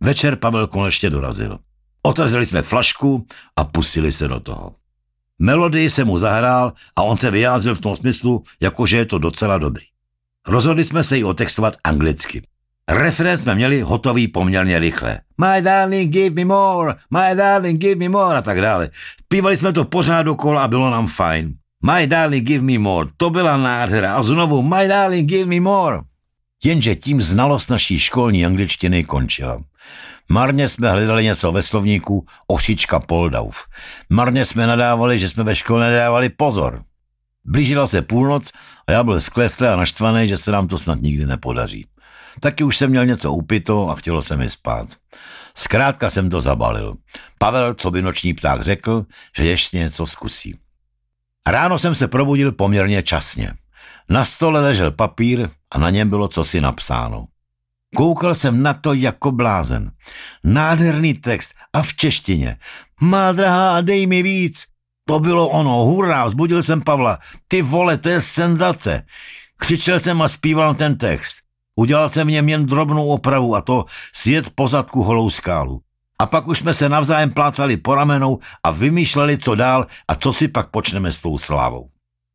Večer Pavel konečně dorazil. Otevřeli jsme flašku a pustili se do toho. Melodii se mu zahrál a on se vyjádřil v tom smyslu, jakože je to docela dobrý. Rozhodli jsme se ji otextovat anglicky. Referent jsme měli hotový poměrně rychle. My darling, give me more, my darling, give me more a tak dále. Pívali jsme to pořád dokola a bylo nám fajn. My darling, give me more, to byla nádhera a znovu my darling, give me more. Jenže tím znalost naší školní angličtiny končila. Marně jsme hledali něco ve slovníku Ošička Poldauf. Marně jsme nadávali, že jsme ve škole nedávali pozor. Blížila se půlnoc a já byl skleslý a naštvaný, že se nám to snad nikdy nepodaří. Taky už jsem měl něco upito a chtělo se mi spát. Zkrátka jsem to zabalil. Pavel, co by noční pták řekl, že ještě něco zkusí. Ráno jsem se probudil poměrně časně. Na stole ležel papír a na něm bylo cosi napsáno. Koukal jsem na to jako blázen. Nádherný text a v češtině. Má drahá, dej mi víc. To bylo ono, hurá, vzbudil jsem Pavla. Ty vole, to je senzace. Křičel jsem a zpíval ten text. Udělal jsem v něm jen drobnou opravu a to sjet pozadku holou skálu. A pak už jsme se navzájem plácali po ramenou a vymýšleli, co dál a co si pak počneme s tou slávou.